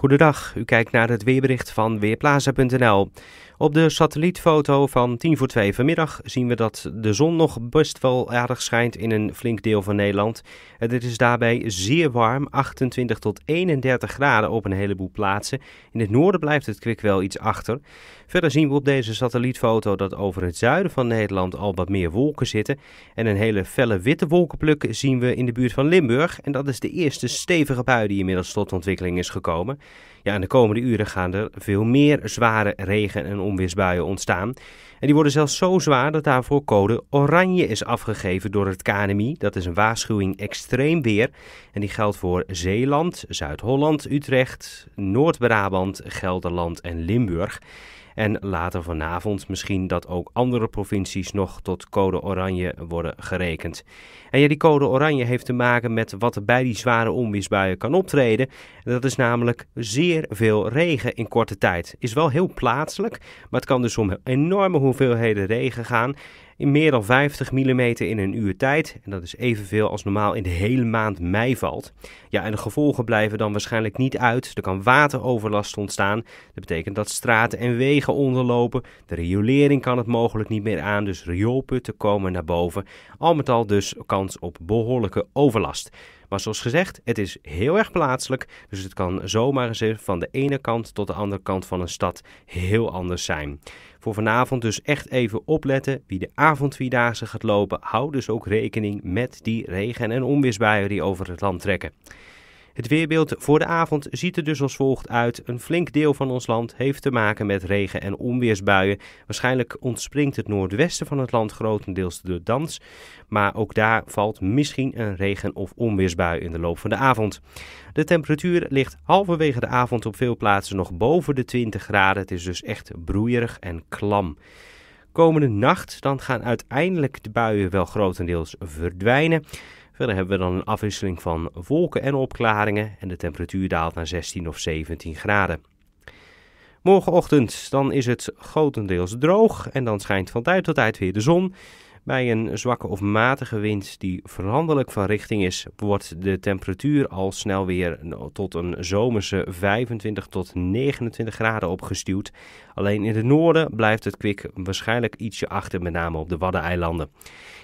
Goedendag, u kijkt naar het weerbericht van Weerplaza.nl. Op de satellietfoto van 10 voor 2 vanmiddag zien we dat de zon nog best wel aardig schijnt in een flink deel van Nederland. Het is daarbij zeer warm, 28 tot 31 graden op een heleboel plaatsen. In het noorden blijft het kwik wel iets achter. Verder zien we op deze satellietfoto dat over het zuiden van Nederland al wat meer wolken zitten. En een hele felle witte wolkenpluk zien we in de buurt van Limburg. En dat is de eerste stevige bui die inmiddels tot ontwikkeling is gekomen. Ja, in de komende uren gaan er veel meer zware regen en onweersbuien ontstaan. En die worden zelfs zo zwaar dat daarvoor code oranje is afgegeven door het KNMI. Dat is een waarschuwing extreem weer. En die geldt voor Zeeland, Zuid-Holland, Utrecht, Noord-Brabant, Gelderland en Limburg. En later vanavond misschien dat ook andere provincies nog tot code oranje worden gerekend. En ja, die code oranje heeft te maken met wat er bij die zware onweersbuien kan optreden. dat is namelijk zeer veel regen in korte tijd. Is wel heel plaatselijk, maar het kan dus om enorme hoeveelheden regen gaan in meer dan 50 mm in een uur tijd. En dat is evenveel als normaal in de hele maand mei valt. Ja, en de gevolgen blijven dan waarschijnlijk niet uit. Er kan wateroverlast ontstaan. Dat betekent dat straten en wegen onderlopen. De riolering kan het mogelijk niet meer aan, dus rioolputten komen naar boven. Al met al dus kans op behoorlijke overlast. Maar zoals gezegd, het is heel erg plaatselijk. Dus het kan zomaar van de ene kant tot de andere kant van een stad heel anders zijn. Voor vanavond dus echt even opletten. Wie de avondvierdaagse gaat lopen, hou dus ook rekening met die regen- en onweersbuien die over het land trekken. Het weerbeeld voor de avond ziet er dus als volgt uit. Een flink deel van ons land heeft te maken met regen- en onweersbuien. Waarschijnlijk ontspringt het noordwesten van het land grotendeels de dans. Maar ook daar valt misschien een regen- of onweersbui in de loop van de avond. De temperatuur ligt halverwege de avond op veel plaatsen nog boven de 20 graden. Het is dus echt broeierig en klam. Komende nacht dan gaan uiteindelijk de buien wel grotendeels verdwijnen. Verder hebben we dan een afwisseling van wolken en opklaringen en de temperatuur daalt naar 16 of 17 graden. Morgenochtend dan is het grotendeels droog en dan schijnt van tijd tot tijd weer de zon. Bij een zwakke of matige wind die veranderlijk van richting is, wordt de temperatuur al snel weer nou, tot een zomerse 25 tot 29 graden opgestuwd. Alleen in het noorden blijft het kwik waarschijnlijk ietsje achter, met name op de Waddeneilanden.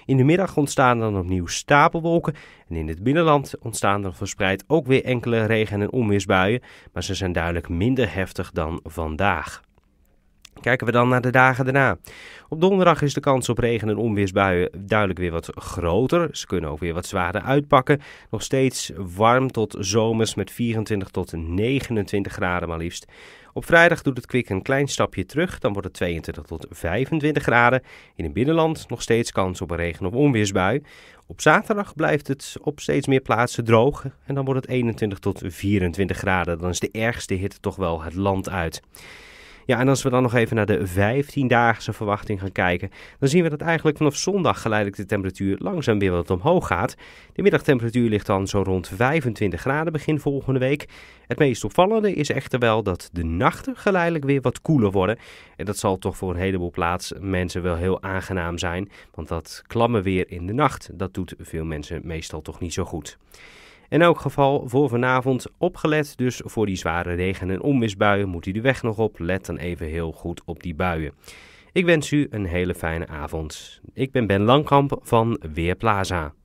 In de middag ontstaan dan opnieuw stapelwolken en in het binnenland ontstaan er verspreid ook weer enkele regen- en onweersbuien, maar ze zijn duidelijk minder heftig dan vandaag. Kijken we dan naar de dagen daarna. Op donderdag is de kans op regen- en onweersbuien duidelijk weer wat groter. Ze kunnen ook weer wat zwaarder uitpakken. Nog steeds warm tot zomers met 24 tot 29 graden maar liefst. Op vrijdag doet het kwik een klein stapje terug. Dan wordt het 22 tot 25 graden. In het binnenland nog steeds kans op een regen- of onweersbui. Op zaterdag blijft het op steeds meer plaatsen droog. En dan wordt het 21 tot 24 graden. Dan is de ergste hitte toch wel het land uit. Ja, en als we dan nog even naar de 15-daagse verwachting gaan kijken, dan zien we dat eigenlijk vanaf zondag geleidelijk de temperatuur langzaam weer wat omhoog gaat. De middagtemperatuur ligt dan zo rond 25 graden begin volgende week. Het meest opvallende is echter wel dat de nachten geleidelijk weer wat koeler worden. En dat zal toch voor een heleboel plaatsen mensen wel heel aangenaam zijn, want dat klamme weer in de nacht, dat doet veel mensen meestal toch niet zo goed. In elk geval voor vanavond opgelet, dus voor die zware regen- en onmisbuien. moet u de weg nog op. Let dan even heel goed op die buien. Ik wens u een hele fijne avond. Ik ben Ben Langkamp van Weerplaza.